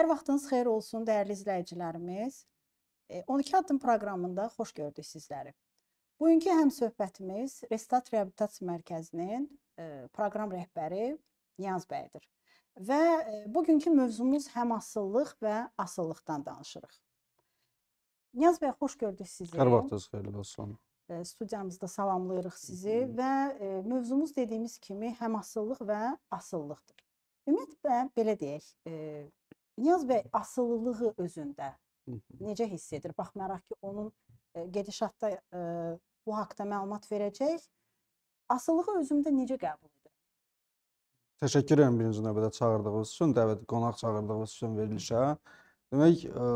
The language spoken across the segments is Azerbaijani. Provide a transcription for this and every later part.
Hər vaxtınız xeyir olsun, dəyərli izləyicilərimiz. 12 e, addım proqramında xoş gördük sizləri. Bugünkü həm söhbətimiz Restat Reabilitasiya Mərkəzinin e, proqram rəhbəri Niyaz bəydir. Və e, bugünkü mövzumuz həm asıllıq və asıllıqdan danışırıq. Niyaz bəy, xoş gördük sizi. Hər vaxtınız xeyirli olsun. Studiyamızda salamlayırıq sizi və mövzumuz dediyimiz kimi həm asıllıq və asıllıqdır. Ümumiyyətlə belə deyək, Niyaz bəy asılılığı özündə necə hiss edir? Baxmayaraq ki, onun gedişatda ə, bu haqqda məlumat verəcək. Asılılığı özümdə necə qəbul edir? Təşəkkür edirəm birinci növbədə çağırdığınız üçün, dəvət qonaq çağırdığınız üçün verilişə. Demək, ə,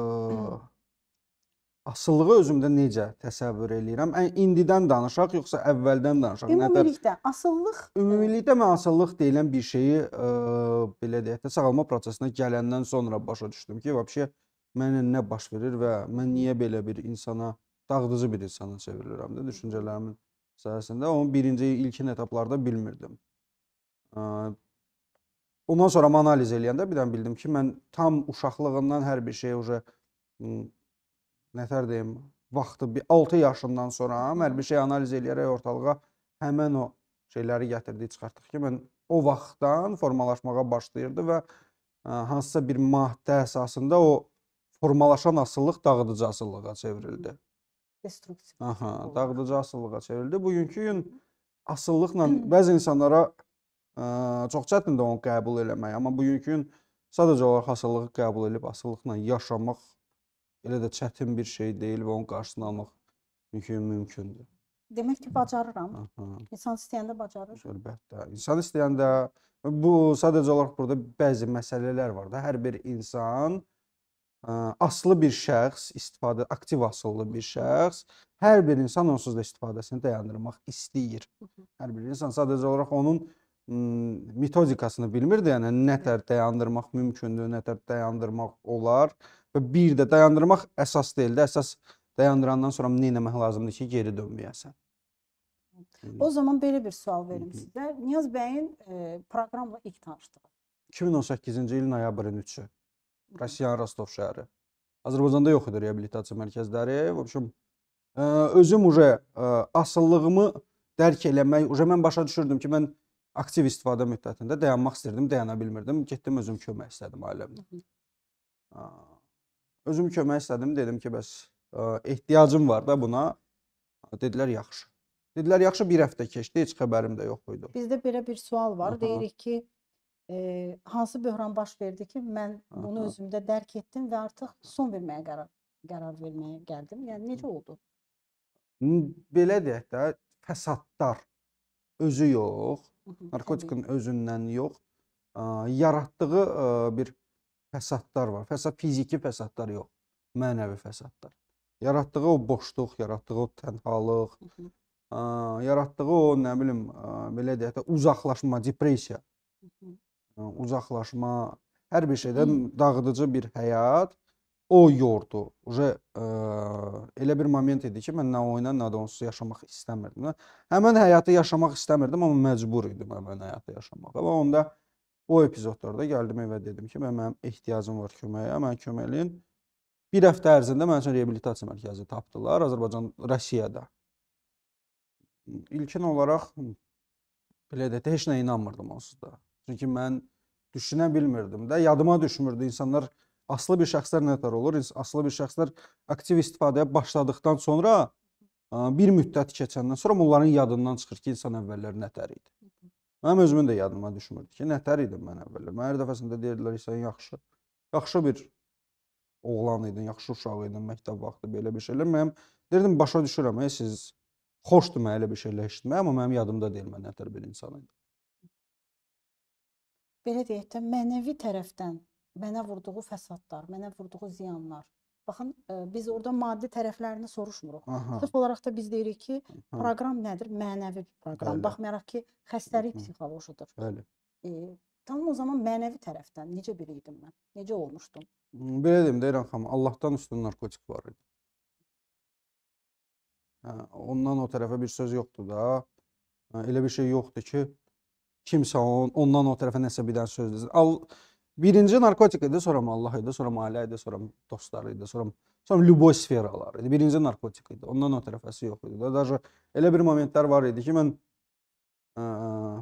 asılığı özümdə necə təsəvvür eləyirəm? Ən indidən danışaq yoxsa əvvəldən danışaq? Ümumilikdə asıllıq e, Ümumilikdə mən asıllıq deyilən bir şeyi ə, e, belə deyək də sağalma prosesinə gələndən sonra başa düşdüm ki, vəbşə mənə nə baş verir və mən niyə belə bir insana, dağıdıcı bir insana çevrilirəm də düşüncələrimin sayəsində. Onun birinci ilkin etaplarda bilmirdim. Ə, e, Ondan sonra mən analiz eləyəndə birdən bildim ki, mən tam uşaqlığından hər bir şeyə uje nətər deyim, vaxtı 6 yaşından sonra mən bir şey analiz eləyərək ortalığa həmin o şeyləri gətirdik, çıxartdıq ki, mən o vaxtdan formalaşmağa başlayırdı və e, hansısa bir maddə əsasında o formalaşan asıllıq dağıdıcı asıllığa çevrildi. Destruktiv. Aha, dağıdıcı asıllığa çevrildi. Bugünkü gün asıllıqla bəzi insanlara ə, e, çox çətindir onu qəbul eləmək, amma bugünkü gün sadəcə olaraq asıllığı qəbul edib asıllıqla yaşamaq elə də çətin bir şey deyil və onun qarşısını almaq mümkün mümkündür. Demək ki, bacarıram. Aha. İnsan istəyəndə bacarır. Əlbəttə. İnsan istəyəndə bu sadəcə olaraq burada bəzi məsələlər var da. Hər bir insan ə, aslı bir şəxs, istifadə aktiv asıllı bir şəxs, hər bir insan onsuz da istifadəsini dayandırmaq istəyir. Hər bir insan sadəcə olaraq onun metodikasını bilmir də, yəni nə tər dayandırmaq mümkündür, nə tər dayandırmaq olar Və bir də dayandırmaq əsas deyil də, əsas dayandırandan sonra nə etmək lazımdır ki, geri dönməyəsən. O zaman belə bir sual verim sizə. Niyaz bəyin e, proqramla ilk tanışdığı 2018-ci ilin noyabrın 3-ü. Rusiyanın Rostov şəhəri. Azərbaycanda yox idi reabilitasiya mərkəzləri. В e, общем, e, özüm уже e, asıllığımı dərk eləmək, уже mən başa düşürdüm ki, mən aktiv istifadə müddətində dayanmaq istirdim, dayana bilmirdim. Getdim özüm kömək istədim ailəmdən. Özüm kömək istədim, dedim ki, bəs ə, e, ehtiyacım var da buna. Dedilər, yaxşı. Dedilər, yaxşı, bir həftə keçdi, heç xəbərim də yox idi. Bizdə belə bir sual var. Aha. Deyirik ki, e, hansı böhran baş verdi ki, mən bunu Aha. özümdə dərk etdim və artıq son verməyə qərar qərar verməyə gəldim. Yəni necə oldu? Belə deyək də, fəsadlar özü yox, narkotikın özündən yox, ə, yaratdığı ə, e, bir fəsadlar var. Fəsad fiziki fəsadlar yox, mənəvi fəsadlar. Yaratdığı o boşluq, yaratdığı o tənhalıq, ə, yaratdığı o nə bilim, ə, belə deyək də uzaqlaşma, depressiya. Ə, uzaqlaşma, hər bir şeydən dağıdıcı bir həyat o yordu. Uje elə bir moment idi ki, mən nə oyuna, nə də onsuz yaşamaq istəmirdim. Həmin həyatı yaşamaq istəmirdim, amma məcbur idim həmin həyatı yaşamağa. Və onda O epizodlarda gəldim evə dedim ki, mən mənim ehtiyacım var köməyə, mən kömək eləyin. Bir həftə ərzində mənim üçün reabilitasiya mərkəzi tapdılar Azərbaycan Rusiyada. İlkin olaraq hmm, belə də heç nə inanmırdım onsuz da. Çünki mən düşünə bilmirdim də, yadıma düşmürdü insanlar aslı bir şəxslər nətər olur? Aslı bir şəxslər aktiv istifadəyə başladıqdan sonra bir müddət keçəndən sonra onların yadından çıxır ki, insan əvvəllər nətər idi. Mənim özümün də yadıma düşmürdü ki, nətər idim mən əvvəllər. Mən hər dəfəsində deyirdilər, sən yaxşı, yaxşı bir oğlan idin, yaxşı uşaq idin, məktəb vaxtı belə bir şeylər. Mənim deyirdim, başa düşürəm, ey siz xoşdur mən elə bir şeylər eşitmək, amma mənim yadımda deyil mən nətər bir insan idim. Belə deyək də, mənəvi tərəfdən mənə vurduğu fəsadlar, mənə vurduğu ziyanlar Baxın, ə, e, biz orada maddi tərəflərini soruşmuruq. Aha. Sırf olaraq da biz deyirik ki, Aha. proqram nədir? Mənəvi bir proqram. Bəli. Baxmayaraq ki, xəstəlik psixolojiyadır. Bəli. E, tam o zaman mənəvi tərəfdən necə biri idim mən? Necə olmuşdum? Belə deyim də İran xanım, Allahdan üstün narkotik var idi. Hə, ondan o tərəfə bir söz yoxdur da. Hə, elə bir şey yoxdur ki, kimsə on, ondan o tərəfə nəsə bir dənə söz desin. Al Birinci narkotik idi, sonra Allah idi, sonra ailə idi, sonra dostlar idi, sonra sonra любой sferalar idi. Birinci narkotik idi. Ondan o tərəfəsi yox idi. Daha elə bir momentlər var idi ki, mən ə,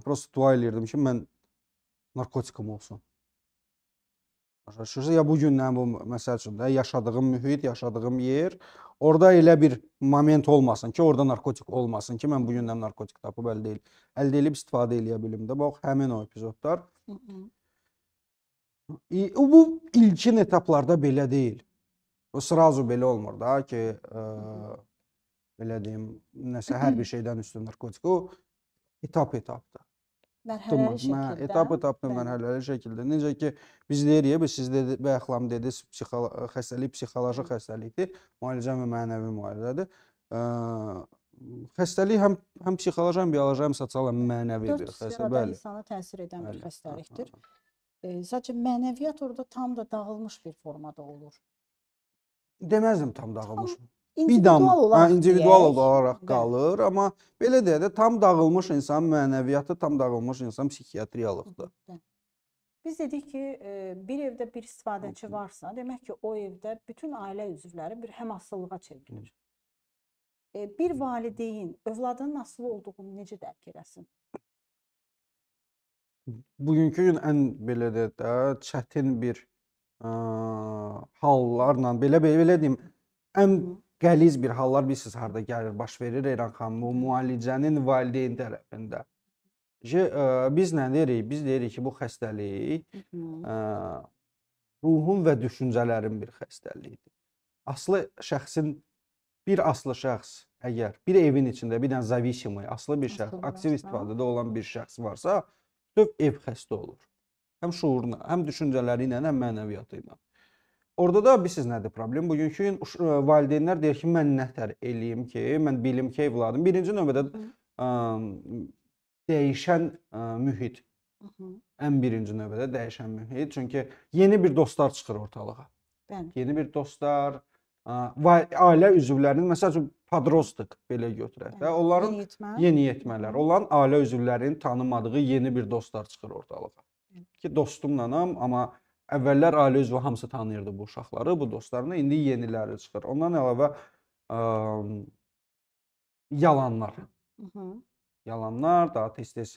prosta dua eləyirdim ki, mən narkotikum olsun. Başa ya bu gündən bu məsəl üçün də yaşadığım mühit, yaşadığım yer orada elə bir moment olmasın ki, orada narkotik olmasın ki, mən bu gündən narkotik tapıb əldə edib, əldə edib istifadə eləyə bilim də. Bax həmin o epizodlar. Hı -hı bu ilkin etaplarda belə deyil. O sırazu belə olmur da ki, ə, e, belə deyim, nəsə hər bir şeydən üstün narkotik. O etap-etapdır. Mərhələli şəkildə. Etap-etaplı mərhələli şəkildə. Necə ki biz deyirik, biz siz dedi bayaqlam dediniz, psixolo xəstəlik psixoloji xəstəlikdir, müalicə və mənəvi müalicədir. E, xəstəlik həm həm psixoloji, həm bioloji, həm sosial, həm mənəvi bir xəstəlik. Bəli, insana təsir edən bir xəstəlikdir. Sadəcə mənəviyyat orada tam da dağılmış bir formada olur. Deməzdim tam dağılmış. Tam individual dam, olaraq, hə, individual deyək, olaraq qalır, bəli. amma belə deyə də tam dağılmış insan mənəviyyatı, tam dağılmış insan psixiatriyalıqdır. Biz dedik ki, bir evdə bir istifadəçi varsa, demək ki, o evdə bütün ailə üzvləri bir həmasıllığa çevrilir. Bir valideyn övladının asılı olduğunu necə dərk eləsin? bugünkü gün ən belə deyək də çətin bir ə, hallarla belə belə, belə deyim, ən qəliz bir hallar bilirsiniz harda gəlir, baş verir Eran xanım, bu müalicənin valideyn tərəfində. Ki, ə, biz nə deyirik? Biz deyirik ki, bu xəstəlik ə, ruhun və düşüncələrin bir xəstəliyidir. Aslı şəxsin bir aslı şəxs əgər bir evin içində bir dənə zavişimoy, aslı bir şəxs, aktiv istifadədə olan bir şəxs varsa, Bütöv ev xəstə olur. Həm şuuruna, həm düşüncələri ilə, həm mənəviyyatı ilə. Orada da bilirsiniz nədir problem? Bugünkü gün e, valideynlər deyir ki, mən nətər eləyim ki, mən bilim ki, evladım birinci növbədə ə, dəyişən ə, e, mühit. Ən birinci növbədə dəyişən mühit, çünki yeni bir dostlar çıxır ortalığa. Bəli. Yeni bir dostlar, ə, e, ailə üzvlərinin məsəl üçün podrostik belə götürək də. Onların yeniyetmə. yeniyetmələr, olan ailə üzvlərinin tanımadığı yeni bir dostlar çıxır ortalığa. Ki dostumlanam, amma əvvəllər ailə üzvü hamısı tanıyırdı bu uşaqları, bu dostlarını, indi yeniləri çıxır. Ondan əlavə ə, yalanlar. Hı -hı. Yalanlar daha tez-tez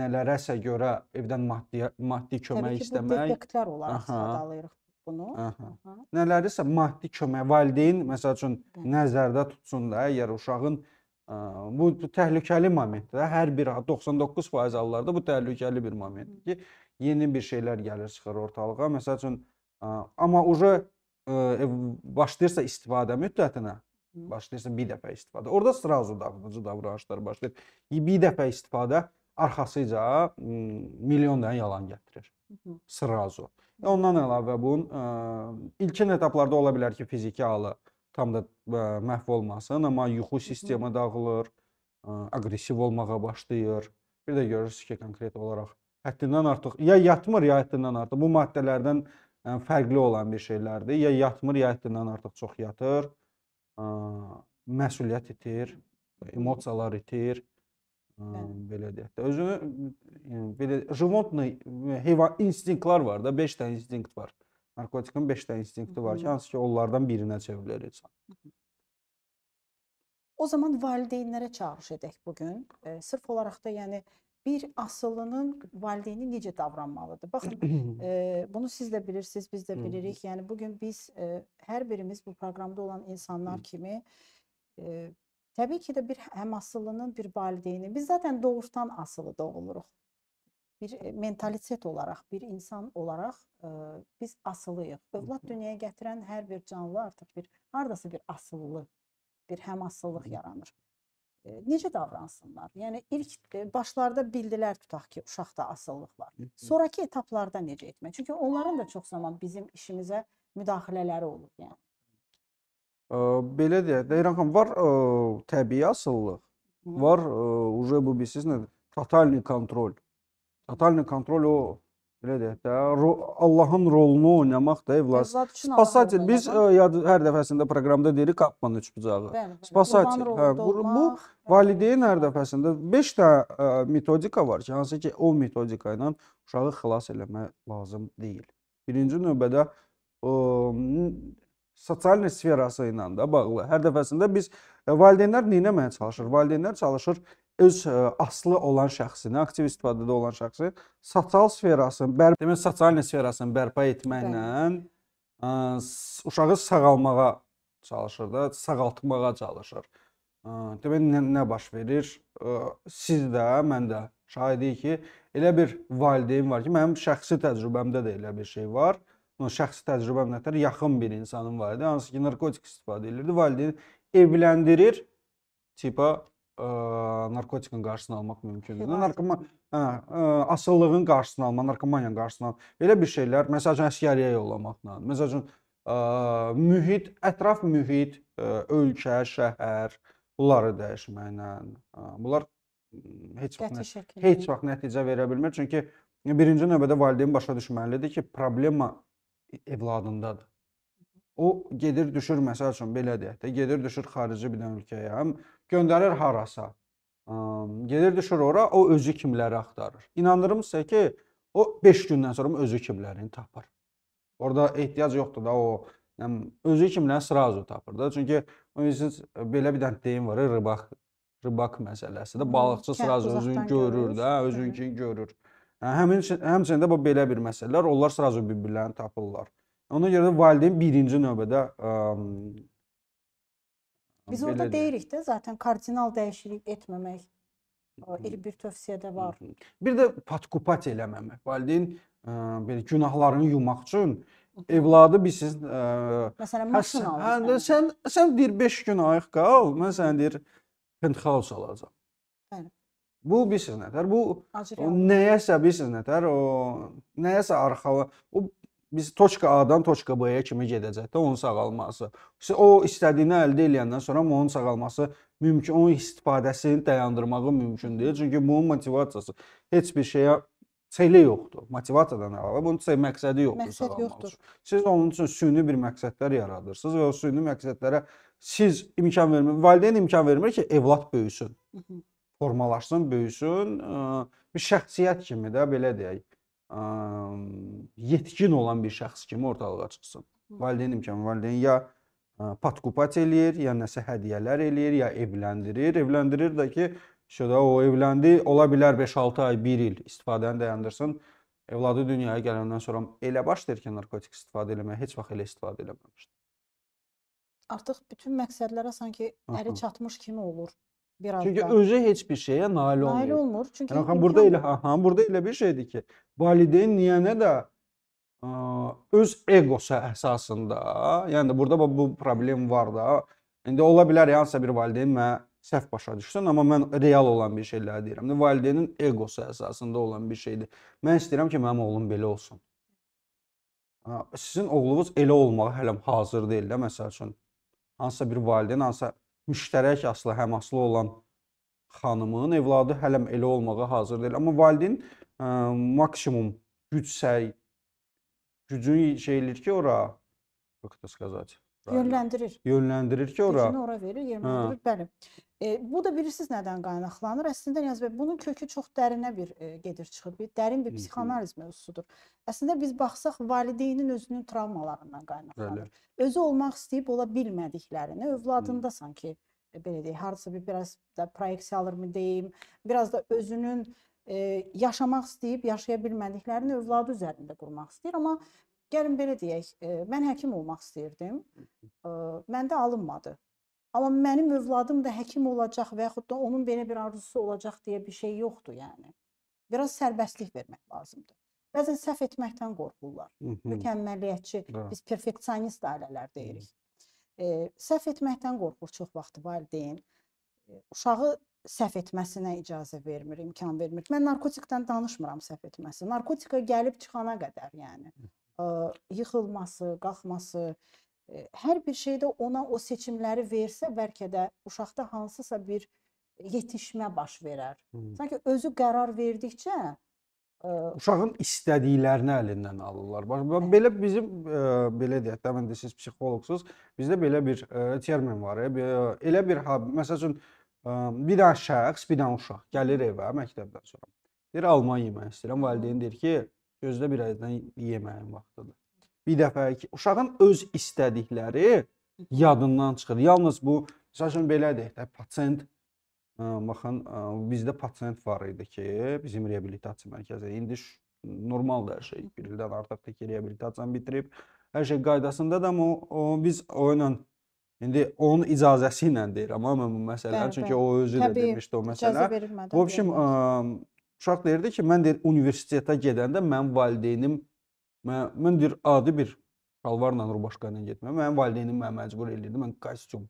nələrəsə görə evdən maddi maddi kömək istəmək. Təbii ki, istəmək. bu defektlər olaraq sadalayırıq bunu. Aha. Aha. Nələrdirsə maddi kömək, valideyn məsəl üçün Hı. nəzərdə tutsun da, əgər uşağın ə, bu, bu təhlükəli momentdir. Hər bir 99% hallarda bu təhlükəli bir momentdir ki, yeni bir şeylər gəlir çıxır ortalığa. Məsəl üçün ə, amma uje başlayırsa istifadə müddətinə başlayırsa bir dəfə istifadə. Orda sırazu davranıcı davranışlar başlayır. Bir dəfə istifadə arxasıca milyondan yalan gətirir. Sırazu. Hı -hı. Ondan əlavə bunun ə, e, ilkin etaplarda ola bilər ki, fiziki halı tam da ə, e, məhv olmasın, amma yuxu sistemi dağılır, ə, e, aqressiv olmağa başlayır. Bir də görürsüz ki, konkret olaraq həddindən artıq ya yatmır, ya həddindən artıq bu maddələrdən ə, fərqli olan bir şeylərdir. Ya yatmır, ya həddindən artıq çox yatır. Ə, məsuliyyət itir, emosiyalar itir. Hmm. Belə deyək də. Özünü yəni belə животный heyvan instinktlər var da, 5 dənə instinkt var. Narkotikın 5 dənə instinkti var ki, hmm. hansı ki, onlardan birinə çevrilir insan. O zaman valideynlərə çağırış edək bu gün. E, sırf olaraq da yəni bir asılının valideyni necə davranmalıdır. Baxın, e, bunu siz də bilirsiniz, biz də bilirik. Yəni bu gün biz e, hər birimiz bu proqramda olan insanlar kimi e, Təbii ki də bir həmassılının bir valideyni. Biz zaten doğuşdan asılı doğuluruq. Bir e, mentalitet olaraq, bir insan olaraq ə, e, biz asılıyıq. Övlad dünyaya gətirən hər bir canlı artıq bir hardasa bir asıllı, bir həmassıllıq yaranır. E, necə davransınlar? Yəni ilk e, başlarda bildilər tutaq ki, uşaqda asıllıq var. Sonrakı etaplarda necə etmək? Çünki onların da çox zaman bizim işimizə müdaxilələri olur, yəni. Ə, belə deyək də İran xan var ə, təbii asıllıq. Var ə, уже bu bilirsiniz nədir? Totalni kontrol. Totalni kontrol o belə deyək də ro Allahın rolunu oynamaq da evlas. Spasatelь biz ə, yad, hər dəfəsində proqramda deyirik qapmanın üç bucağı. Spasatelь. Hə, bu, bu valideyn hər dəfəsində 5 də ə, metodika var ki, hansı ki o metodika ilə uşağı xilas eləmək lazım deyil. Birinci növbədə ə, sosial sferası ilə də bağlı. Hər dəfəsində biz e, valideynlər nə etməyə çalışır? Valideynlər çalışır öz ə, e, aslı olan şəxsini, aktiv istifadədə olan şəxsi sosial sferasını, bər demək sosial sferasını bərpa etməklə ə, e, uşağı sağalmağa çalışır da, sağaltmağa çalışır. Ə, demək nə, nə baş verir? Ə, siz də, mən də şahidiyik ki, elə bir valideyn var ki, mənim şəxsi təcrübəmdə də elə bir şey var. Ə, şəxsi təcrübəm nətər yaxın bir insanım var idi, hansı ki, narkotik istifadə edirdi. Valideyn evləndirir, tipa ə, narkotikin qarşısını almaq mümkündür. Narkoma hə, ə, hə, asıllığın qarşısını alma, narkomaniyanın qarşısını alma. Belə bir şeylər, məsəl üçün əskəriyə yollamaqla, məsəl üçün ə, mühit, ətraf mühit, ə, ölkə, şəhər bunları dəyişməklə ə, bunlar heç vaxt heç vaxt nəticə verə bilmir. Çünki birinci növbədə valideyn başa düşməlidir ki, problema evladındadır. O gedir düşür məsəl üçün belə deyək də, gedir düşür xarici bir dənə ölkəyə, göndərir harasa. Gedir düşür ora, o özü kimləri axtarır. İnanırım sizə ki, o 5 gündən sonra özü kimlərini tapır. Orada ehtiyac yoxdur da o yəni özü kimlərini sırazu tapır da. Çünki bilirsiniz belə bir dənə deyim var, rıbaq rıbaq məsələsi də balıqçı sırazu özünü görür də, özünkini görür. Hə, həmin həmçində bu belə bir məsələlər, onlar sırazu bir-birlərini tapırlar. Ona görə də valideyn birinci növbədə ə, Biz orada deyir. deyirik də zaten kardinal dəyişiklik etməmək elə bir tövsiyədə var. Bir də patkupat eləməmək. Valideyn ə, belə günahlarını yumaq üçün evladı bir siz ə, məsələn hə, maşın hə, alır. Hə, sən sən deyir 5 gün ayıq qal, mən sənə deyir penthouse alacağam bu bir şey nətər, bu nəyəsə bir şey nətər, o nəyəsə arxalı, o biz toçka A-dan toçka B-yə kimi gedəcək də onun sağalması. O istədiyini əldə edəndən sonra onun sağalması mümkün, onun istifadəsini dayandırmağı mümkün deyil. Çünki bunun motivasiyası heç bir şeyə seyli yoxdur. Motivasiyadan əlavə bunun sey məqsədi yoxdur Məqsəd sağalmaq yoxdur. üçün. Siz onun üçün süni bir məqsədlər yaradırsınız və o süni məqsədlərə siz imkan vermir, valideyn imkan vermir ki, evlad böyüsün. Hı -hı formalaşsın, böyüsün. E, bir şəxsiyyət kimi də belə deyək, e, yetkin olan bir şəxs kimi ortalığa çıxsın. Valideyn imkanı, valideyn ya e, patkupat eləyir, ya nəsə hədiyyələr eləyir, ya evləndirir. Evləndirir də ki, şödə o evləndi, ola bilər 5-6 ay, 1 il istifadəni dayandırsın. Evladı dünyaya gələndən sonra elə başlayır ki, narkotik istifadə eləməyə, heç vaxt elə istifadə eləməmişdir. Artıq bütün məqsədlərə sanki əri çatmış kimi olur biraz Çünkü daha. özü hiçbir şeye nail olmuyor. Nail olmur. Çünkü yani imkan... burada ile ha burada ile bir şeydi ki valideyn niyene de ə, öz egosu əsasında, yəni burada bu problem var da. İndi ola bilər hansısa bir valideyn mənə səhv başa düşsün, amma mən real olan bir şeylər deyirəm. Valideynin egosu əsasında olan bir şeydir. Mən istəyirəm ki, mənim oğlum belə olsun. Sizin oğlunuz elə olmağa hələ hazır deyil də, məsəl üçün. Hansısa bir valideyn, hansısa müştərək aslı həmaslı olan xanımın evladı hələ elə olmağa hazır deyil. Amma valideyn ə, e, maksimum güc səy gücün şey elir ki, ora, как это сказать, Yönləndirir. Yönləndirir ki, ora. Gücünü ora verir, yönləndirir. Hə. Bəli. E, bu da bilirsiniz nədən qaynaqlanır? Əslində Niyaz bəy, bunun kökü çox dərinə bir e, gedir çıxır. Bir dərin bir psixoanaliz mövzusudur. Əslində biz baxsaq valideynin özünün travmalarından qaynaqlanır. Bəli. Özü olmaq istəyib ola bilmədiklərini övladında Hı. sanki e, belə deyək, hansısa bir biraz da proyeksiyalar mı deyim, biraz da özünün e, yaşamaq istəyib yaşaya bilmədiklərini övladı üzərində qurmaq istəyir, amma gəlin belə deyək, e, mən həkim olmaq istəyirdim məndə alınmadı. Amma mənim övladım da həkim olacaq və yaxud da onun belə bir arzusu olacaq deyə bir şey yoxdur, yəni. Biraz sərbəstlik vermək lazımdır. Bəzən səhv etməkdən qorxurlar. Mükəmməliyyətçi, biz perfeksionist ailələr deyirik. E, səhv etməkdən qorxur çox vaxt valideyn. E, uşağı səhv etməsinə icazə vermir, imkan vermir. Mən narkotikdən danışmıram səhv etməsi. Narkotika gəlib çıxana qədər, yəni, e, yıxılması, qalxması, hər bir şeydə ona o seçimləri versə, bəlkə də uşaqda hansısa bir yetişmə baş verər. Hmm. Sanki özü qərar verdikcə ə, uşağın istədiklərini əlindən alırlar. Bax hə. belə bizim ə, belə deyək də, mən də siz psixoloqsuz. Bizdə belə bir ə, termin var. Ə, elə bir məsəl üçün ə, bir dənə şəxs, bir dənə uşaq gəlir evə məktəbdən sonra. Deyir alma yemək istəyirəm. Valideyn deyir ki, gözlə bir aydan yeməyin vaxtıdır bir dəfə ki, uşağın öz istədikləri yadından çıxır. Yalnız bu məsələn belədir də, pasient baxın bizdə pasient var idi ki, bizim reabilitasiya mərkəzi. İndi normaldır hər şey. 1 ildən artıq tək reabilitasiyanı bitirib. Hər şey qaydasındadır, amma o, o biz o ilə İndi onun icazəsi ilə deyirəm amma mən bu məsələni çünki bəl. o özü Təbii, də demişdi o məsələ. Vəbşim uşaq deyirdi ki, mən deyir universitetə gedəndə mən valideynim Mən, mən deyir adi bir şalvarla, rubашka ilə getmə. Mənim valideynim məni məcbur eləyirdi. Mən kostyum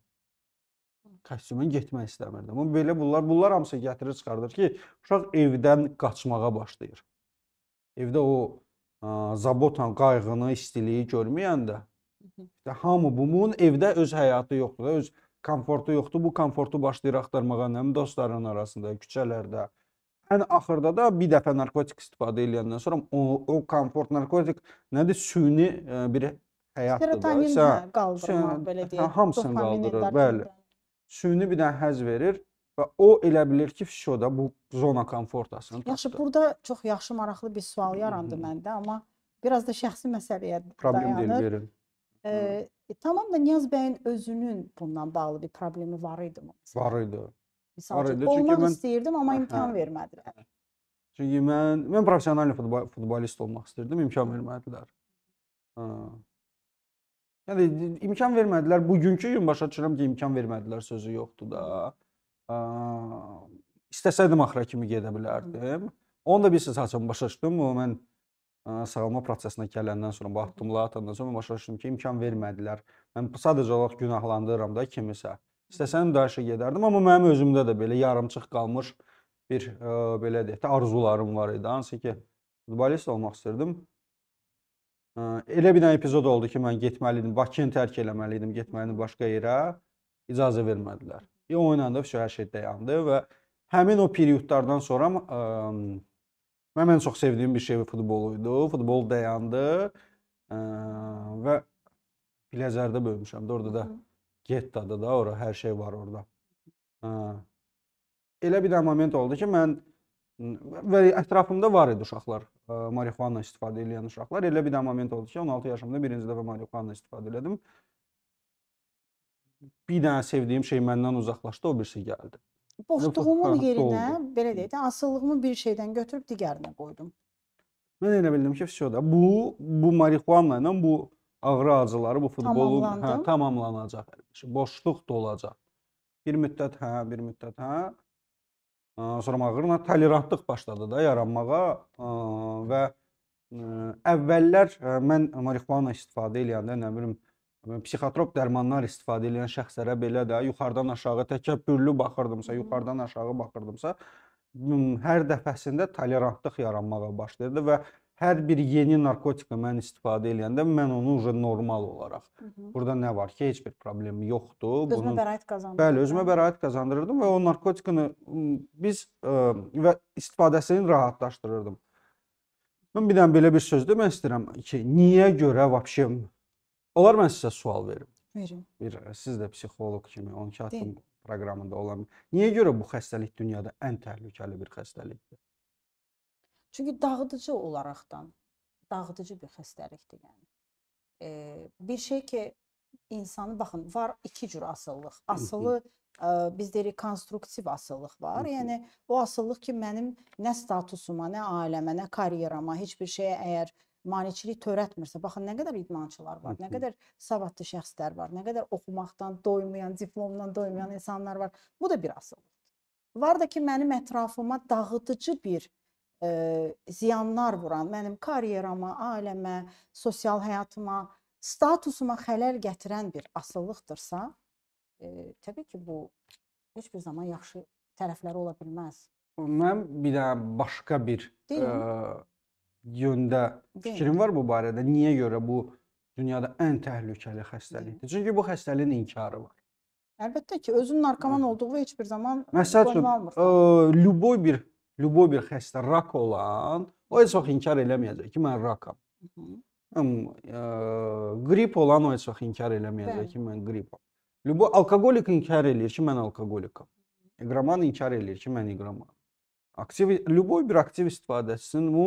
kostyumla getmək istəmirdim. Amma belə bunlar, bunlar hamısı gətirir çıxardır ki, uşaq evdən qaçmağa başlayır. Evdə o ə, zabotan qayğını, istiliyi görməyəndə işte, hamı bunun evdə öz həyatı yoxdur, öz komfortu yoxdur. Bu komfortu başlayır axtarmağa nə dostların arasında, küçələrdə, Ən axırda da bir dəfə narkotik istifadə edəndən sonra o, o komfort narkotik nədir? Süni e, bir həyatdır. Serotonin hə, qaldırmaq belə hə, deyək. Hamısını qaldırır, bəli. Süni bir dənə həzz verir və o elə bilir ki, fişoda bu zona komfortasını tapdı. Yaxşı, burada çox yaxşı maraqlı bir sual yarandı Hı -hı. məndə, amma biraz da şəxsi məsələyə problem dayanır. Problem deyil, verin. E, tamam da Niyaz bəyin özünün bundan bağlı bir problemi var idi mi? Var idi. Misal üçün, olmaq mən... istəyirdim, amma imkan hə. vermədilər. Çünki mən mən professional futbol, futbolist olmaq istirdim, imkan vermədilər. Hə. Yəni imkan vermədilər. Bugünkü gün başa düşürəm ki, imkan vermədilər sözü yoxdur da. Hə. İstəsəydim axıra kimi gedə bilərdim. Onu da bilirsiniz, haçan başa düşdüm. O mən sağalma prosesinə gələndən sonra, bu addımları atandan sonra başa düşdüm ki, imkan vermədilər. Mən sadəcə olaraq günahlandırıram da kimisə. İstəsən müdaxilə gedərdim, amma mənim özümdə də belə yarımçıq qalmış bir ə, e, belə deyək də arzularım var idi. Hansı ki, futbolist olmaq istirdim. Ə, e, elə bir dənə epizod oldu ki, mən getməli idim, Bakını tərk eləməli idim, getməli idim başqa yerə. İcazə vermədilər. Ya e, oynandı, bütün hər şey dayandı və həmin o periodlardan sonra ə, mənim ən çox sevdiyim bir şey futbol idi. Futbol dayandı ə, və Biləcərdə böyümüşəm də orada da. Hı -hı Get dadı da ora, hər şey var orada. Hə. Elə bir də moment oldu ki, mən və ətrafımda var idi uşaqlar, e, marixuana istifadə edən uşaqlar. Elə bir də moment oldu ki, 16 yaşımda birinci dəfə marixuana istifadə elədim. Bir dənə sevdiyim şey məndən uzaqlaşdı, o birisi gəldi. Boşluğumun yerinə, belə deyək də, asıllığımı bir şeydən götürüb digərinə qoydum. Mən elə bildim ki, vəsyo da bu bu marixuana ilə bu ağrı acıları, bu futbolu hə, tamamlanacaq boşluq da olacaq. Bir müddət hə, bir müddət hə. Sormağırla hə, tolerantlıq başladı da yaranmağa və əvvəllər mən marixuana istifadə edəndə, nə bilim, psixotrop dərmanlar istifadə edən şəxslərə belə də yuxarıdan aşağı təkəbbürlü baxırdımsa, yuxarıdan aşağı baxırdımsa, hər dəfəsində tolerantlıq yaranmağa başladı və hər bir yeni narkotika mən istifadə edəndə mən onu uca normal olaraq. Hı -hı. Burada nə var ki, heç bir problem yoxdur. Özümə Bunun, bəraət qazandırdım. Bəli, özümə yəni. bəraət qazandırırdım və o narkotikini biz ə, və istifadəsini rahatlaşdırırdım. Mən bir dənə belə bir söz demək istəyirəm ki, niyə görə vəbşə Olar mən sizə sual verim. Verin. Bir siz də psixoloq kimi 12 addım proqramında olan. Niyə görə bu xəstəlik dünyada ən təhlükəli bir xəstəlikdir? Çünki dağıdıcı olaraqdan dağıdıcı bir xəstəlikdir, yəni. E, bir şey ki, insanı baxın, var iki cür asıllıq. Asılı ə, biz deyirik konstruktiv asıllıq var. Yəni o asıllıq ki, mənim nə statusuma, nə ailəmə, nə karyerama, heç bir şeyə əgər maneçilik törətmirsə, baxın nə qədər idmançılar var, nə qədər savadlı şəxslər var, nə qədər oxumaqdan doymayan, diplomdan doymayan insanlar var. Bu da bir asıllıqdır. Var da ki, mənim ətrafıma dağıdıcı bir ziyanlar vuran, mənim karyerama, ailəmə, sosial həyatıma, statusuma xələl gətirən bir asıllıqdırsa, e, təbii ki, bu heç bir zaman yaxşı tərəfləri ola bilməz. Mən bir də başqa bir Deyim. ə, yöndə Deyim. fikrim var bu barədə. Niyə görə bu dünyada ən təhlükəli xəstəlikdir? Çünki bu xəstəliyin inkarı var. Əlbəttə ki, özün narkoman olduğu heç bir zaman Məsəl üçün, ə, любой bir Любой bir xəstə rak olan, o heç vaxt inkar eləməyəcək ki, mən rakam. Həm, ə, e, qrip olan o heç vaxt inkar eləməyəcək ki, mən qripam. Любой alkoqolik inkar eləyir ki, mən alkoqolikam. İqroman inkar eləyir ki, mən iqromanam. Aktiv любой bir aktiv istifadəçisinin bu,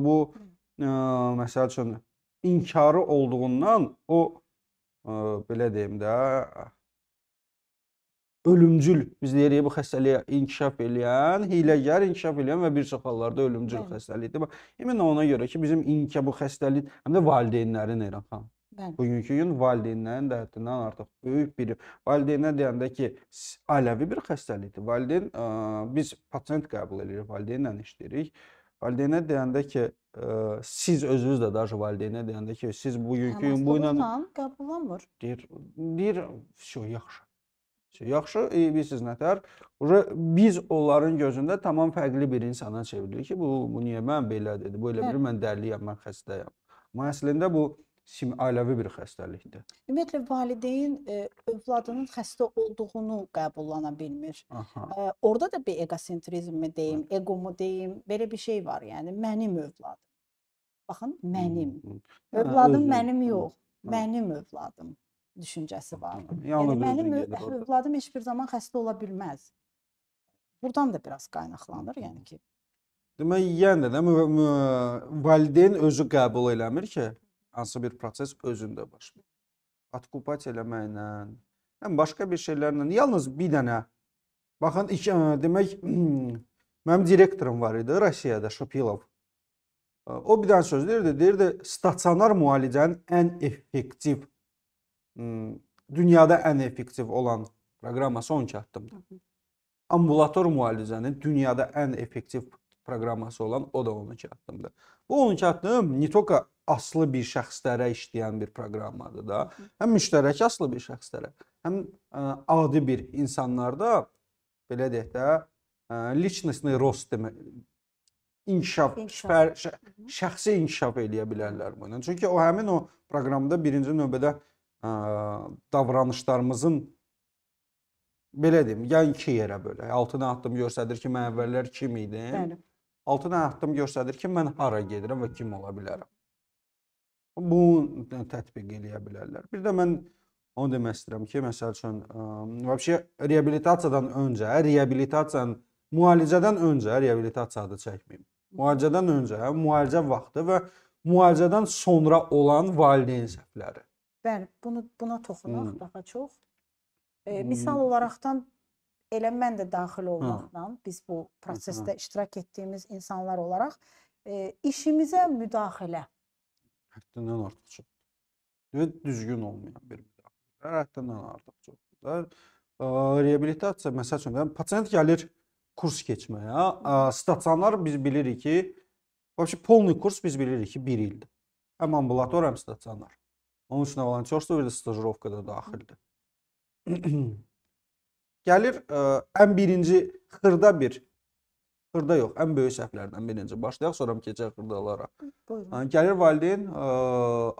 bu ə, e, məsəl üçün inkarı olduğundan o ə, e, belə deyim də ölümcül, biz deyirik bu xəstəliyə inkişaf eləyən, hiyləgər inkişaf eləyən və bir çox hallarda ölümcül xəstəlikdir. Həmin ona görə ki, bizim inkişaf bu xəstəlik həm də valideynlərin Eyrən xanım. Bəli. Bugünkü gün valideynlərin də həddindən artıq böyük bir valideynə deyəndə ki, ailəvi bir xəstəlikdir. Valideyn ə, biz pasient qəbul edirik, valideynlə işləyirik. Valideynə deyəndə ki, ə, siz özünüz də daha valideynə deyəndə ki, siz bugünkü gün bu ilə qəbullanmır. Deyir, deyir, "Vəsyo, yaxşı." Yaxşı, e, bilirsiniz nətər? Biz onların gözündə tamam fərqli bir insana çevrilir ki, bu, bu niyə mən belə dedi, bu elə bilir, hə. mən dəliyəm, mən xəstəyəm. Amma əslində bu ailəvi bir xəstəlikdir. Ümumiyyətlə, valideyn ə, e, övladının xəstə olduğunu qəbullana bilmir. Aha. Ə, e, orada da bir egosentrizmi deyim, hə. egomu deyim, belə bir şey var. Yəni, mənim övladım. Baxın, mənim. Hə, övladım mənim yox, mənim övladım düşüncəsi var. Yəni mənim övladım heç bir zaman xəstə ola bilməz. Burdan da biraz qaynaqlanır, yəni ki. Demək, yenə yəni də valideyn özü qəbul eləmir ki, hansı bir proses özündə baş verir. Otkupasiya eləməklə, həm başqa bir şeylərlə, yalnız bir dənə baxın, iki, demək mənim direktorum var idi Rusiyada, Şapilov. O bir dənə söz deyirdi, deyirdi, stasionar müalicənin ən effektiv dünyada ən effektiv olan proqrama son çatdımdır. Ambulator müalicənin dünyada ən effektiv proqramması olan o da 12 addımdır. Bu 12 addım Nitoka aslı bir şəxslərə işləyən bir proqrammadır da. Həm müştərək aslı bir şəxslərə, həm ə, adi bir insanlarda belə deyək də, lichностный rost demək inkişaf, şəxsi inkişaf eləyə bilərlər bununla. Çünki o həmin o proqramda birinci növbədə davranışlarımızın belə deyim, yan iki yerə bölə. 6 dənə addım göstərir ki, mən əvvəllər kim idim. Bəli. 6 dənə addım göstərir ki, mən hara gedirəm və kim ola bilərəm. Bunu tətbiq eləyə bilərlər. Bir də mən onu demək istəyirəm ki, məsəl üçün, vəbşə reabilitasiyadan öncə, reabilitasiyanın müalicədən öncə reabilitasiya adı çəkməyim. Müalicədən öncə, müalicə vaxtı və müalicədən sonra olan valideyn səhvləri. Bəli, bunu buna toxunaq Hı. Hmm. daha çox. E, misal hmm. olaraqdan elə mən də daxil hə. olmaqla Hı. biz bu prosesdə Hı. iştirak etdiyimiz insanlar olaraq e, işimizə müdaxilə həddindən artıq çox. Və düzgün olmayan bir müdaxilə həddindən artıq çoxdur. E, Reabilitasiya məsəl üçün pasiyent gəlir kurs keçməyə. E, stasionar biz bilirik ki, vəbsə polni kurs biz bilirik ki, 1 ildir. Həm ambulator, həm stasionar. Onun üçün də volontyorluq və stajirovka da daxildir. Gəlir ə, ən birinci xırda bir xırda yox, ən böyük səhvlərdən birinci başlayaq, sonra keçək xırdalara. Buyurun. Gəlir valideyn ə,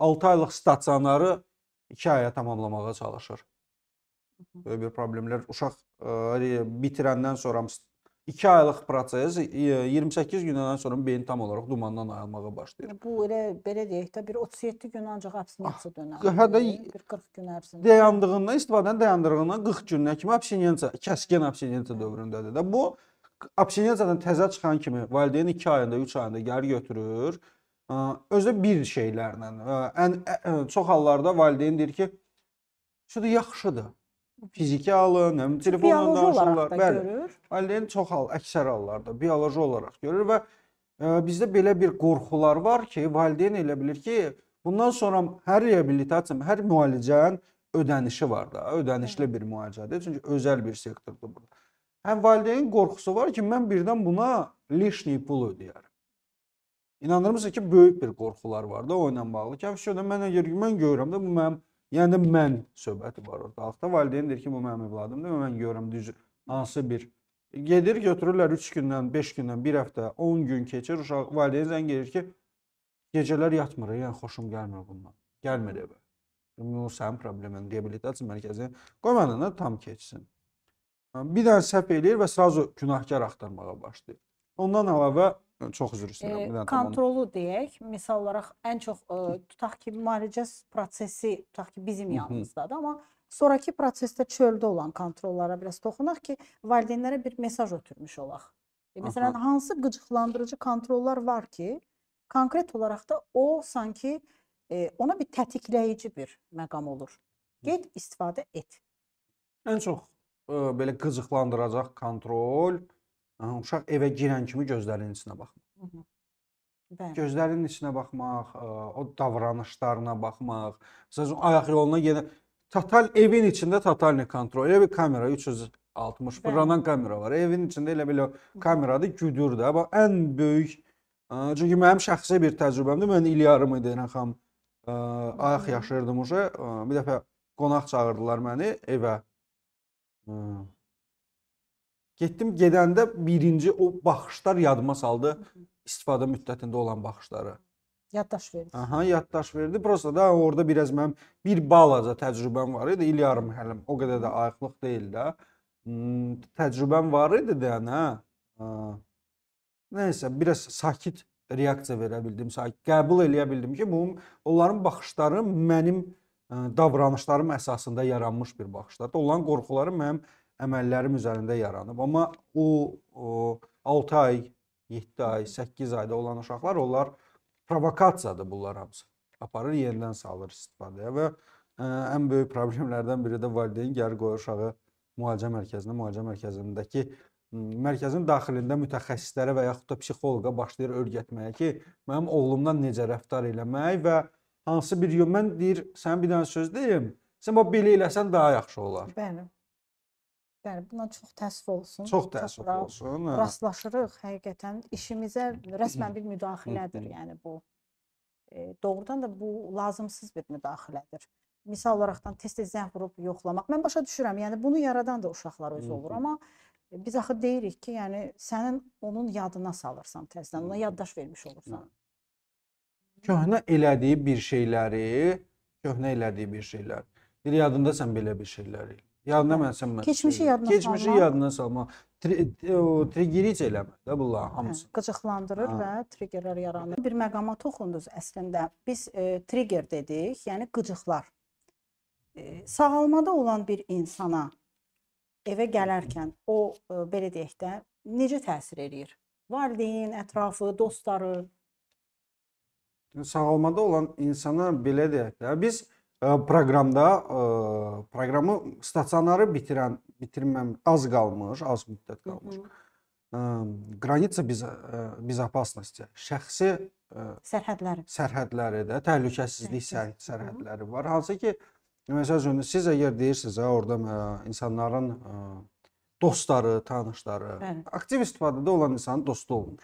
6 aylıq stasionarı 2 aya tamamlamağa çalışır. Böyük bir problemlər uşaq ə, bitirəndən sonra 2 aylıq proses 28 e, gündən sonra beyin tam olaraq dumandan ayılmağa başlayır. Bu elə belə deyək də bir 37 gün ancaq abstinensiya ah, dönəri. Hə, hə də bir 40 gün ərzində. Dayandığından istifadənin dayandırığından 40 günə kimi abstinensiya, kəskin abstinensiya dövründədir də. Bu abstinensiyadan təzə çıxan kimi valideyn 2 ayında, 3 ayında gəlir götürür. Özü bir şeylərlə. Ən çox hallarda valideyn deyir ki, "Şudur yaxşıdır." fiziki alın, həm telefonla danışırlar. Bəli. Valideyn çox hal, əksər hallarda bioloji olaraq görür və ə, e, bizdə belə bir qorxular var ki, valideyn elə bilir ki, bundan sonra hər reabilitasiya, hər müalicənin ödənişi var da, ödənişli bir müalicədir. Çünki özəl bir sektordur bu. Həm valideynin qorxusu var ki, mən birdən buna lişni pul ödəyərəm. İnanırmısan ki, böyük bir qorxular var da o ilə bağlı ki, həmişə də mən əgər mən görürəm də bu mənim Yəni də mən söhbəti var orada. Altda valideyn deyir ki, bu mənim övladımdır, mən görürəm düz hansı bir gedir, götürürlər 3 gündən, 5 gündən, 1 həftə, 10 gün keçir, uşaq valideyn zəng gəlir ki, gecələr yatmır, e, yəni xoşum gəlmir bundan. Gəlmir evə. Bu sənin problemin, reabilitasiya mərkəzi. Qoy məndən də tam keçsin. Bir dənə səhv eləyir və sразу günahkar axtarmağa başlayır. Ondan əlavə Çox üzr istəyirəm. E, kontrolu deyək. Misal olaraq ən çox e, tutaq ki, müalicə prosesi tutaq ki, bizim yanımızdadır, amma sonrakı prosesdə çöldə olan kontrollara biraz toxunaq ki, valideynlərə bir mesaj ötürmüş olaq. E, məsələn, Aha. hansı qıcıqlandırıcı kontrollar var ki, konkret olaraq da o sanki e, ona bir tətikləyici bir məqam olur. Get istifadə et. Ən çox e, belə qıcıqlandıracaq kontrol e, Aha, uşaq evə girən kimi gözlərinin içinə baxmaq. Hı -hı. Bəli. Gözlərinin içinə baxmaq, e, o davranışlarına baxmaq. Məsələn, ayaq yoluna yenə total evin içində totalni kontrol. Elə bir kamera 360 fırlanan kamera var. Evin içində elə belə kamerada güdür də. Bax ən böyük e, çünki mənim şəxsi bir təcrübəmdir. Mən il yarım idi Rəxam yəni e, ayaq yaşayırdım uşa. Bir dəfə qonaq çağırdılar məni evə. Getdim gedəndə birinci o baxışlar yadıma saldı. İstifadə müddətində olan baxışları. Yaddaş verdi. Aha, yaddaş verdi. Prosta da orada biraz mənim bir balaca təcrübəm var idi. İl yarım hələm o qədər də ayıqlıq deyil də. Hmm, təcrübəm var idi də, yəni, hə. Nəysə, biraz sakit reaksiya verə bildim, sakit qəbul eləyə bildim ki, bu onların baxışları mənim ə, davranışlarım əsasında yaranmış bir baxışlardır. Onların qorxuları mənim əməllərim üzərində yaranıb. Amma o, o 6 ay, 7 ay, 8 ayda olan uşaqlar onlar provokasiyadır bunlar hamısı. Aparır, yenidən salır istifadəyə və ə, e, ən böyük problemlərdən biri də valideyn gəlir qoyur uşağı müalicə mərkəzinə, müalicə mərkəzindəki mərkəzin daxilində mütəxəssislərə və yaxud da psixoloqa başlayır öyrətməyə ki, mənim oğlumdan necə rəftar eləmək və hansı bir yön mən deyir, sənin bir dənə söz deyim, sən bax belə eləsən daha yaxşı olar. Bəli. Bəli, yəni buna çox təəssüf olsun. Çox təəssüf çox olsun. Rastlaşırıq həqiqətən işimizə rəsmən bir müdaxilədir, yəni bu. E, doğrudan da bu lazımsız bir müdaxilədir. Misal olaraqdan tez-tez zəng vurub yoxlamaq. Mən başa düşürəm, yəni bunu yaradan da uşaqlar özü olur, amma e, biz axı deyirik ki, yəni sənin onun yadına salırsan təzədən, ona yaddaş vermiş olursan. Hə. Köhnə elədiyi bir şeyləri, köhnə elədiyi bir şeylər. Dil yadında sən belə bir şeylər elə. Yadına mən salma. Keçmişi yadına salma. Keçmişi yadına salma. Trigerit eləmə də bunlar hə, hamısı. Qıcıqlandırır hə. və triggerlər yaranır. Bir məqama toxundunuz əslində. Biz e, trigger dedik, yəni qıcıqlar. E, sağalmada olan bir insana evə gələrkən o e, belə deyək də necə təsir eləyir? Valideyn, ətrafı, dostları. Sağalmada olan insana belə deyək də biz proqramda proqramı stasionarı bitirən bitirməm az qalmış, az müddət qalmış. Qranitsa bezopasnosti, şəxsi sərhədləri. Sərhədləri də təhlükəsizlik sərhədləri var. Hansı ki, məsəl üçün siz əgər deyirsiniz, orada insanların dostları, tanışları, Bəli. aktiv istifadədə olan insanın dostu olmur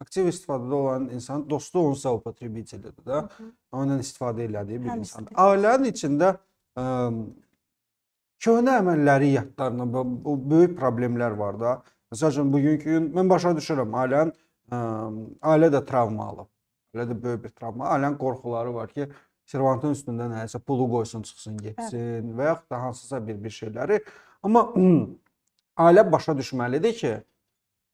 aktivist adlı olan insan dostu olsa o patribitelidir da. Ondan istifadə elədiyi bir insandır. Ailənin içində ə, köhnə əməlləri yadlarına bu böyük problemlər var da. Məsələn, bugünkü gün mən başa düşürəm ailən ə, ailə də travma alıb. Ailə də böyük bir travma. Ailənin qorxuları var ki, servantın üstündə nəsə pulu qoysun, çıxsın, getsin Hə. və yaxud da hansısa bir bir şeyləri. Amma ailə başa düşməlidir ki,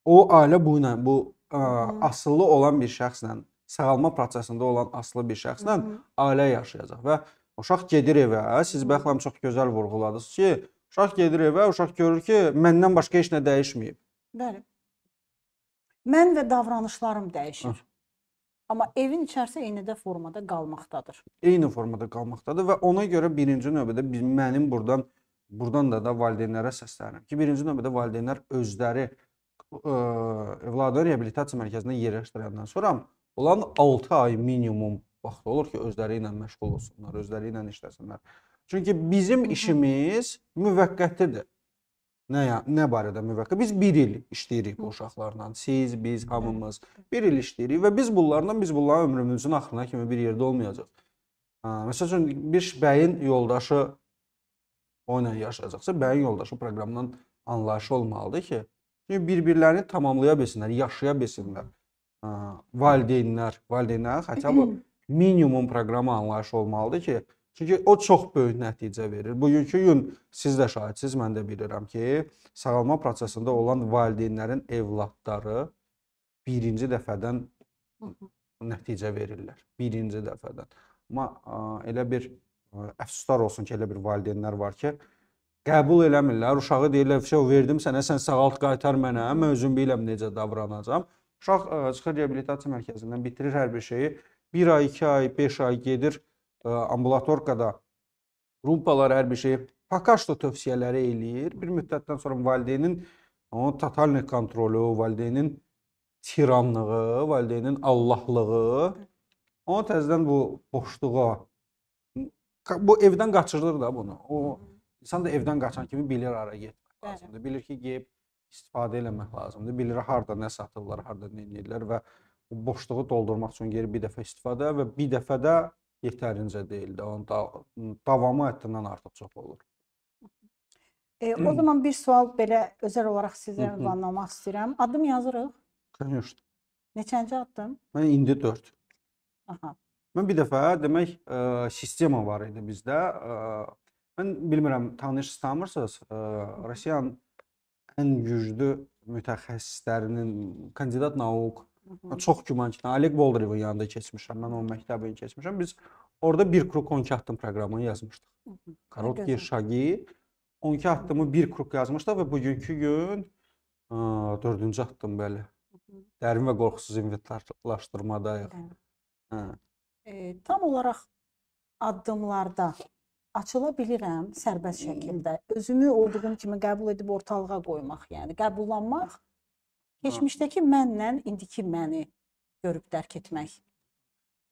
o ailə bu ilə bu ə, asılı olan bir şəxslə, sağalma prosesində olan asılı bir şəxslə ailə yaşayacaq və uşaq gedir evə. Siz bəxləm çox gözəl vurğuladınız ki, uşaq gedir evə, uşaq görür ki, məndən başqa heç nə dəyişməyib. Bəli. Mən və davranışlarım dəyişir. Hı. Hə. Amma evin içərisi eynidə formada qalmaqdadır. Eyni formada qalmaqdadır və ona görə birinci növbədə mənim burdan burdan da da valideynlərə səslənirəm ki, birinci növbədə valideynlər özləri evladı reabilitasiya mərkəzinə yerləşdirəndən sonra olan 6 ay minimum vaxt olur ki, özləri ilə məşğul olsunlar, özləri ilə işləsinlər. Çünki bizim işimiz müvəqqətidir. Nə ya, nə barədə müvəqqəti? Biz 1 il işləyirik bu uşaqlarla. Siz, biz, hamımız 1 il işləyirik və biz bunlarla biz bunların ömrümüzün axırına kimi bir yerdə olmayacağıq. Məsəl üçün bir bəyin yoldaşı o ilə yaşayacaqsa, bəyin yoldaşı proqramdan anlayışı olmalıdır ki, Çünki bir-birlərini tamamlaya bilsinlər, yaşaya bilsinlər. Valideynlər, valideynlər hətta bu minimum proqram anlayışı olmalıdır ki, çünki o çox böyük nəticə verir. Bugünkü gün siz də şahidsiniz, mən də bilirəm ki, sağalma prosesində olan valideynlərin evladları birinci dəfədən nəticə verirlər. Birinci dəfədən. Amma elə bir əfsuslar olsun ki, elə bir valideynlər var ki, qəbul eləmirlər. Uşağı deyirlər, "Fişə verdim sənə, sən sağalt qaytar mənə, mən özüm biləm necə davranacam." Uşaq e, çıxır reabilitasiya mərkəzindən bitirir hər bir şeyi. 1 ay, 2 ay, 5 ay gedir e, ambulatorkada rumpalar hər bir şeyi pakajla tövsiyələri eləyir. Bir müddətdən sonra valideynin onun totalni kontrolu, valideynin tiranlığı, valideynin Allahlığı onu təzədən bu boşluğa bu evdən qaçırılır da bunu. O İnsan da evdən qaçan kimi bilir ara getmək lazımdır. Bilir ki, yeyib istifadə eləmək lazımdır. Bilir harda nə satırlar, harda nə edirlər və bu boşluğu doldurmaq üçün geri bir dəfə istifadə və bir dəfə də yetərincə deyil də, onun da, davamı həddindən artıq çox olur. E, o zaman bir sual belə özəl olaraq sizə ünvanlamaq istəyirəm. Addım yazırıq? Конечно. Neçənci addım? Mən indi 4. Aha. Mən bir dəfə demək, ə, e, sistema var idi bizdə. Ə, e, Mən bilmirəm, tanış tanımırsınız. Rusiyanın ən güclü mütəxəssislərinin kandidat nauk çox güman ki, Oleg Boldrevin yanında keçmişəm. Mən onun məktəbini keçmişəm. Biz orada bir kruk 12 addım proqramını yazmışdıq. Korotki şagi 12 addımı bir kruk yazmışdıq və bugünkü gün 4-cü addım bəli. Dərin və qorxusuz inventarlaşdırmadayıq. Hə. E, tam olaraq addımlarda açıla bilirəm sərbəst hmm. şəkildə. Özümü olduğum kimi qəbul edib ortalığa qoymaq, yəni qəbullanmaq keçmişdəki mənlə indiki məni görüb dərk etmək.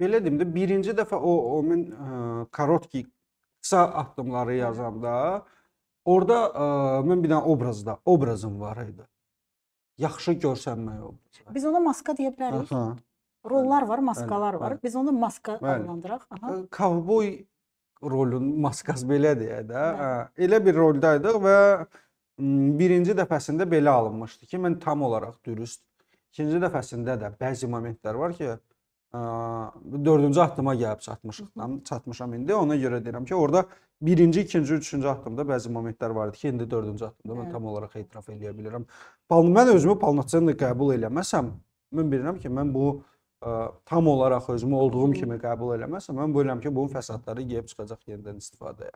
Belə deyim də, birinci dəfə o onun Karotki qısa addımları yazanda orada ə, mən bir dənə obrazda, obrazım var idi. Yaxşı görsənmək obrazı. Biz ona maska deyə bilərik. Aha. Rollar var, maskalar var. Biz onu maska adlandıraq. Aha. Kovboy rolun maskas belədir də. Hə. E, elə bir roldaydıq və birinci dəfəsində belə alınmışdı ki, mən tam olaraq dürüst. İkinci dəfəsində də bəzi momentlər var ki, ə, e, dördüncü addıma gəlib çatmışıq. Tam çatmışam indi. Ona görə deyirəm ki, orada birinci, ikinci, üçüncü addımda bəzi momentlər var idi ki, indi dördüncü addımda mən Hı. tam olaraq etiraf eləyə bilirəm. Mən özümü palnaçını qəbul eləməsəm, mən bilirəm ki, mən bu ə, tam olaraq özümü olduğum kimi qəbul eləməsəm, mən bilirəm ki, bunun fəsadları yeyib çıxacaq yenidən istifadəyə.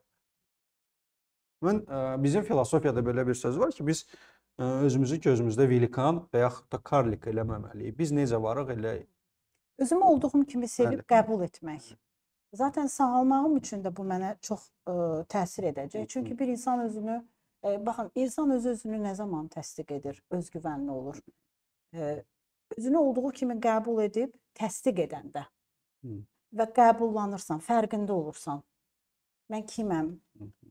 Mən bizim filosofiyada belə bir söz var ki, biz özümüzü gözümüzdə vilikan və yaxud da karlik eləməməliyik. Biz necə varıq eləyik. Özümü olduğum kimi sevib Bəli. qəbul etmək. Zaten sağalmağım üçün də bu mənə çox ə, təsir edəcək. Çünki bir insan özünü ə, baxın, insan öz özünü nə zaman təsdiq edir, özgüvənli olur. Ə, özünü olduğu kimi qəbul edib təsdiq edəndə Hı. və qəbullanırsan, fərqində olursan. Mən kiməm?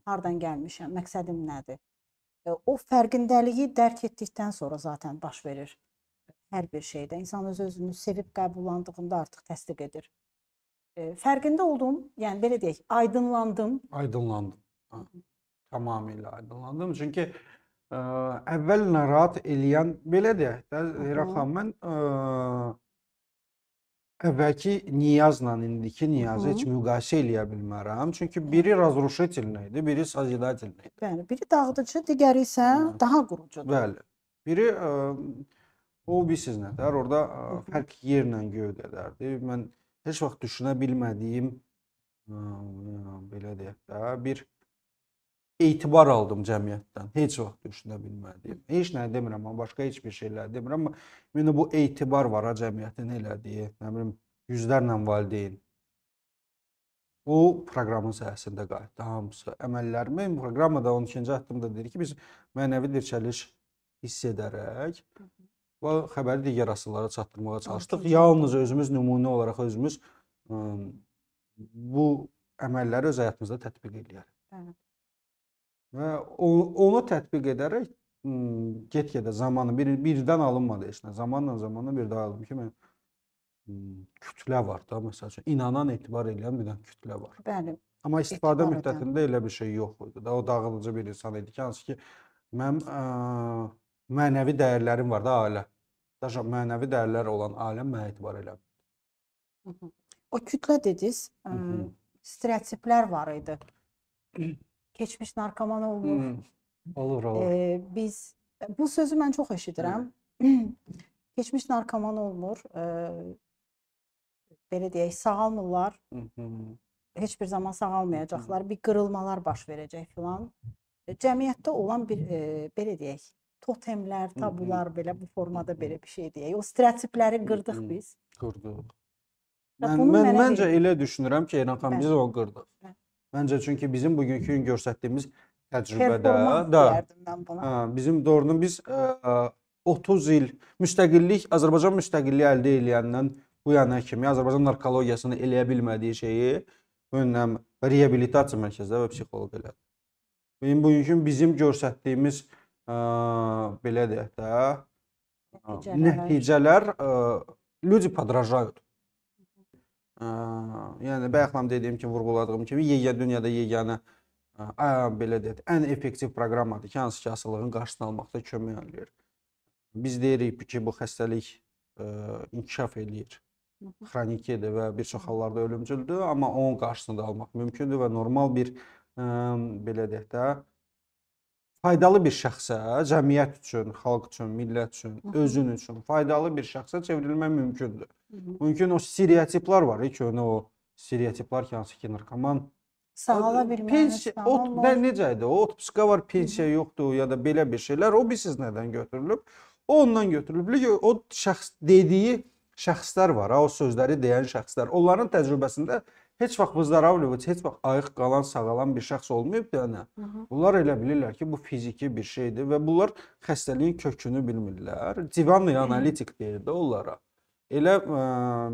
Hardan gəlmişəm? Məqsədim nədir? E, o fərqindəliyi dərk etdikdən sonra zaten baş verir hər bir şeydə. İnsan öz özünü sevib qəbullandığında artıq təsdiq edir. E, fərqində oldum, yəni belə deyək, aydınlandım. Aydınlandım. Hə. Tamamilə aydınlandım. Çünki əvvəl narahat eləyən, belə deyək də, Heyraq xanım, mən ə, əvvəlki Niyazla indiki Niyazı Hı -hı. heç müqayisə eləyə bilmərəm. Çünki biri razruşitelnə idi, biri sazidatelnə idi. Bəli, biri dağıdıcı, digəri isə Hı. Hə. daha qurucudur. Bəli. Biri ə, o bilsiz nədər, orada ə, fərq yerlə göyd edərdi. Mən heç vaxt düşünə bilmədiyim ə, belə deyək də, bir ə, etibar aldım cəmiyyətdən. Heç vaxt düşünə bilmədim. Heç nə demirəm, amma başqa heç bir şeylər demirəm, amma məndə bu etibar var ha cəmiyyətin elədiyi, nə bilim, yüzlərlə valideyn. Bu proqramın səhəsində qayıtdı hamısı. Əməllərimi proqramda 12-ci addımda dedi ki, biz mənəvi dirçəliş hiss edərək və xəbəri digər asıllara çatdırmağa çalışdıq. Yalnız özümüz nümunə olaraq özümüz ə, bu əməlləri öz həyatımızda tətbiq edərik. Bəli. Və onu tətbiq edərək hmm, get-gedə zamanı bir birdən alınmadı heç nə. Zamanla zamanla bir daha aldım ki, mən hmm, kütlə var da məsəl üçün inanan etibar edən bir dənə kütlə var. Bəli. Amma istifadə etibar müddətində edən. elə bir şey yox idi da. O dağılıcı bir insan idi ki, hansı ki mən ə, mənəvi dəyərlərim var da ailə. Daşa mənəvi dəyərlər olan aləm mənə etibar eləmirdi. O kütlə dediniz, stereotiplər var idi. keçmiş narkoman olmur. Hmm. Olur, olur. E, biz bu sözü mən çox eşidirəm. Hmm. keçmiş narkoman olmur. E, belə deyək, sağalmırlar. Hmm. Heç bir zaman sağalmayacaqlar. Hmm. Bir qırılmalar baş verəcək filan. Cəmiyyətdə olan bir e, belə deyək, totemlər, tabular belə bu formada belə bir şey deyək. O stereotipləri qırdıq biz. Qırdıq. Mən, mən məncə elə düşünürəm ki, Eynən xan biz onu qırdıq. Hə. Məncə çünki bizim bugünkü gün göstərdiyimiz təcrübədə da hə, bizim doğrudan biz ə, 30 il müstəqillik Azərbaycan müstəqilliyi əldə edəndən bu yana kimi Azərbaycan narkologiyasını eləyə bilmədiyi şeyi önləm reabilitasiya mərkəzləri və psixoloq elədi. Bizim bugünkü bizim göstərdiyimiz ə, e, belə deyək də nəticələr, nəticələr ə, люди подражают yəni bayaqlam dediyim kimi vurğuladığım kimi yeganə dünyada yeganə belə deyək, ən effektiv proqrammadır ki, hansı ki asılılığın qarşısını almaqda kömək eləyir. Biz deyirik ki, bu xəstəlik ə, inkişaf eləyir. Xronikidir və bir çox hallarda ölümcüldür, amma onun qarşısını da almaq mümkündür və normal bir ə, belə deyək də faydalı bir şəxsə, cəmiyyət üçün, xalq üçün, millət üçün, özün üçün faydalı bir şəxsə çevrilmək mümkündür. Mümkün o stereotiplər var ki, onu o stereotiplər ki, hansı ki, narkoman sağala bilməz. Ot nə necə idi? O otpuska var, pensiya yoxdur ya da belə bir şeylər. O bilirsiz nədən götürülüb? O ondan götürülüb. O şəxs dediyi şəxslər var, ha, o sözləri deyən şəxslər. Onların təcrübəsində Heç vaxt bu Zdaravlyevic heç vaxt ayıq qalan, sağalan bir şəxs olmayıbdı ana. Bunlar elə bilirlər ki, bu fiziki bir şeydir və bunlar xəstəliyin kökünü bilmirlər. Divanlı analitik deyir də onlara. Elə ə, e,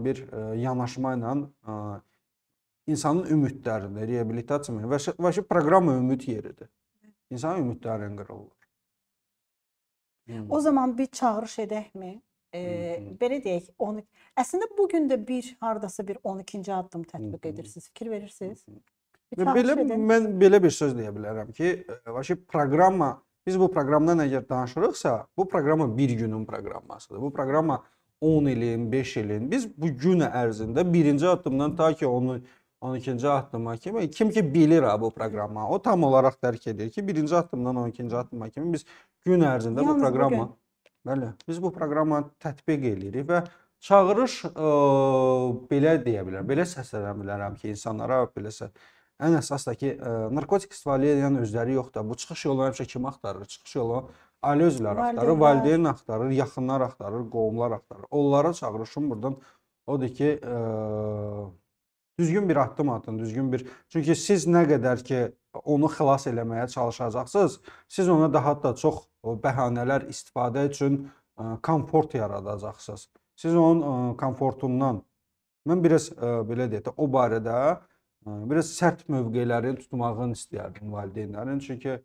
bir ə, e, yanaşma ilə ə, e, insanın ümidlərində reabilitasiya və vəşi proqrama ümid yeridir. İnsanın ümidlərini qırırlar. O hmm. zaman bir çağırış edəkmi? e, belə deyək, 10 əslində bu gün də bir hardasa bir 12-ci addım tətbiq edirsiniz. Fikir verirsiniz? Və belə edin. mən belə bir söz deyə bilərəm ki, vəşi proqrama biz bu proqramdan əgər danışırıqsa, bu proqrama bir günün proqrammasıdır. Bu proqrama 10 ilin, 5 ilin biz bu gün ərzində birinci addımdan ta ki onun 12-ci addıma kimi kim ki bilir ha bu proqramı, o tam olaraq dərk edir ki, birinci addımdan 12-ci addıma kimi biz gün ərzində Yalnız bu proqrama Bəli, biz bu proqramı tətbiq eləyirik və çağırış ə, e, belə deyə bilərəm, belə səslənə bilərəm ki, insanlara beləsə ən əsas da ki, ə, e, narkotik istifadə edən özləri yox da, bu çıxış yolunu həmişə kim axtarır? Çıxış yolu ailə üzvləri axtarır, valideyn axtarır, yaxınlar axtarır, qovumlar axtarır. Onlara çağırışım burdan odur ki, ə, e, düzgün bir addım atın, düzgün bir. Çünki siz nə qədər ki onu xilas eləməyə çalışacaqsınız, siz ona daha da çox o bəhanələr istifadə üçün ə, e, komfort yaradacaqsınız. Siz onun ə, e, komfortundan mən biraz ə, e, belə deyək də o barədə ə, biraz sərt mövqeləri tutmağını istəyərdim valideynlərin. Çünki ə,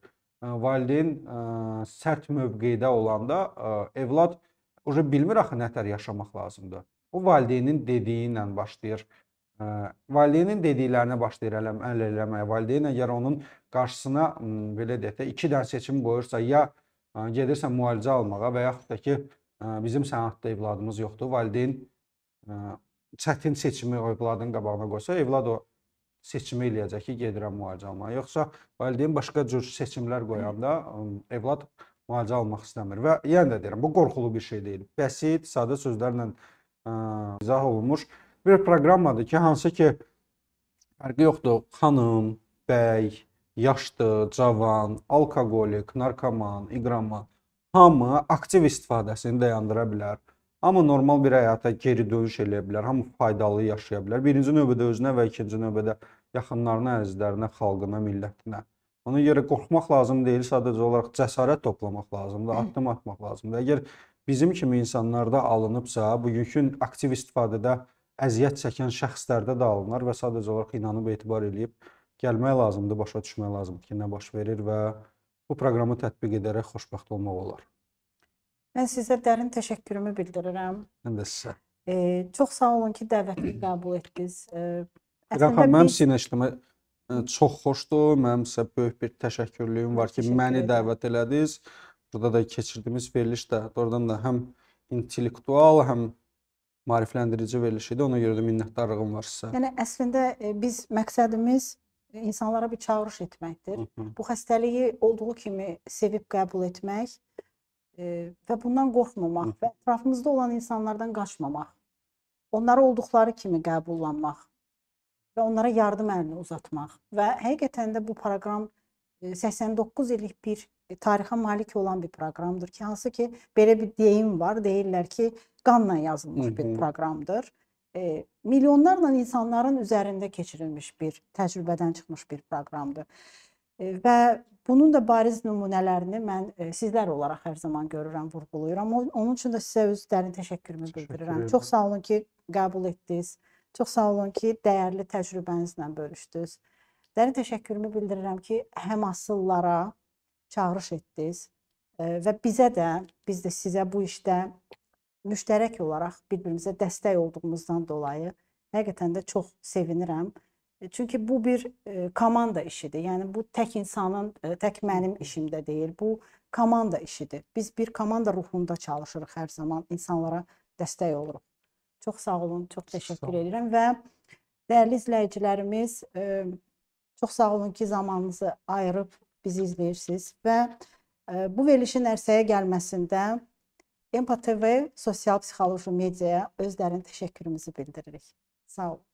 valideyn ə, sərt mövqedə olanda ə, evlad uje bilmir axı nətər yaşamaq lazımdır. O valideynin dediyi ilə başlayır ə, valideynin dediklərinə başlayır ələm əl eləməyə. Valideyn əgər onun qarşısına belə deyək də 2 dənə seçim qoyursa, ya gedirsən müalicə almağa və yaxud da ki, bizim sənətdə evladımız yoxdur, valideyn çətin seçimi övladın qabağına qoysa, evlad o seçimi eləyəcək ki, gedirəm müalicə almağa. Yoxsa valideyn başqa cür seçimlər qoyanda evlad müalicə almaq istəmir. Və yenə yəni də deyirəm, bu qorxulu bir şey deyil. Bəsit, sadə sözlərlə ə, izah olunmuş bir proqrammadır ki, hansı ki fərqi yoxdur xanım, bəy, yaşlı, cavan, alkoqolik, narkoman, iqroman hamı aktiv istifadəsini dayandıra bilər. Hamı normal bir həyata geri dönüş eləyə bilər, hamı faydalı yaşaya bilər. Birinci növbədə özünə və ikinci növbədə yaxınlarına, əzizlərinə, xalqına, millətinə. Ona görə qorxmaq lazım deyil, sadəcə olaraq cəsarət toplamaq lazımdır, addım atmaq lazımdır. Əgər bizim kimi insanlarda alınıbsa, bugünkü aktiv istifadədə əziyyət çəkən şəxslərdə də alınır və sadəcə olaraq inanıb etibar eləyib gəlmək lazımdır, başa düşmək lazımdır ki, nə baş verir və bu proqramı tətbiq edərək xoşbəxt olmaq olar. Mən sizə dərin təşəkkürümü bildirirəm. Mən də sizə. E, çox sağ olun ki, dəvətimi qəbul etdiniz. E, əslində xan, mənim sizinlə işləmə e, çox xoşdur. Mənim sizə böyük bir təşəkkürlüyüm var ki, Təşəkkür məni dəvət elədiniz. Burada da keçirdiyimiz veriliş də doğrudan da həm intellektual, həm maarifləndirici veriliş idi. Ona görə də minnətdarlığım var sizə. Yəni əslində e, biz məqsədimiz insanlara bir çağırış etməkdir. Hı -hı. Bu xəstəliyi olduğu kimi sevib qəbul etmək e, və bundan qorxmamaq Hı -hı. və ətrafımızda olan insanlardan qaçmamaq. Onları olduqları kimi qəbullanmaq və onlara yardım əlini uzatmaq. Və həqiqətən də bu proqram 89 e, illik bir tarixə malik olan bir proqramdır ki, hansı ki belə bir deyim var, deyirlər ki, qanla yazılmış Hı -hı. bir proqramdır e, milyonlarla insanların üzərində keçirilmiş bir təcrübədən çıxmış bir proqramdır. E, və bunun da bariz nümunələrini mən e, sizlər olaraq hər zaman görürəm, vurğulayıram. Onun üçün də sizə özlərin təşəkkürümü Təşəkkür bildirirəm. Çox sağ olun ki, qəbul etdiniz. Çox sağ olun ki, dəyərli təcrübənizlə bölüşdünüz. Dərin təşəkkürümü bildirirəm ki, həm asıllara çağırış etdiniz e, və bizə də, biz də sizə bu işdə müştərək olaraq bir-birimizə dəstək olduğumuzdan dolayı həqiqətən də çox sevinirəm. E, çünki bu bir e, komanda işidir. Yəni bu tək insanın, e, tək mənim işimdə deyil. Bu komanda işidir. Biz bir komanda ruhunda çalışırıq hər zaman, insanlara dəstək oluruq. Çox sağ olun, çox təşəkkür olun. edirəm və dəyərli izləyicilərimiz, çox sağ olun ki, zamanınızı ayırıb bizi izləyirsiniz və bu verilişin ərsəyə gəlməsində MPTV Sosial Psixoloji Mediaya özlərinə təşəkkürümüzü bildiririk. Sağ olun.